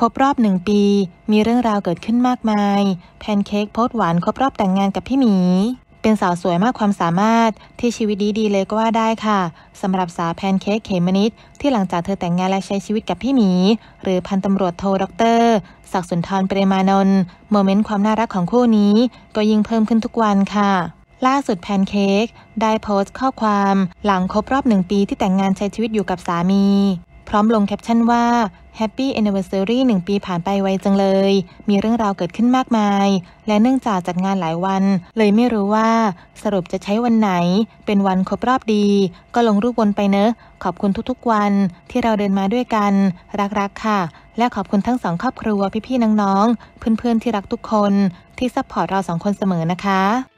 ครบรอบหนึ่งปี มีเรื่องราวเกิดขึ้นมากมายแพนเค้กโพสต์หวานครบรอบแต่งงานกับพี่หมี เป็นสาวสวยมากความสามารถ ที่ชีวิตดีดีเลยก็ว่าได้ค่ะสำหรับสาวแพนเค้กเขมนิดที่หลังจากเธอแต่งงานและใช้ชีวิตกับพี่หมี หรือพันตำรวจโทรดเตอร์ ศักดิ์สุนทรเปรมานนท์โมเมนต์ความน่ารักของคู่นี้ ก็ยิ่งเพิ่มขึ้นทุกวันค่ะ ล่าสุดแพนเค้กได้โพสต์ข้อความหลังครบรอบหนึ่งปีที่แต่งงานใช้ชีวิตอยู่กับสามีพร้อมลงแคปชั่นว่า Happy Anniversary 1ปีผ่านไปไวจังเลย มีเรื่องราวเกิดขึ้นมากมาย และเนื่องจากจัดงานหลายวัน เลยไม่รู้ว่า สรุปจะใช้วันไหน เป็นวันครบรอบดี ก็ลงรูปวนไปเนอะ ขอบคุณทุกๆวันที่เราเดินมาด้วยกัน รักๆค่ะ และขอบคุณทั้งสองครอบครัวพี่ๆ น้องๆ เพื่อนๆที่รักทุกคนที่ซัพพอร์ตเราสองคนเสมอนะคะ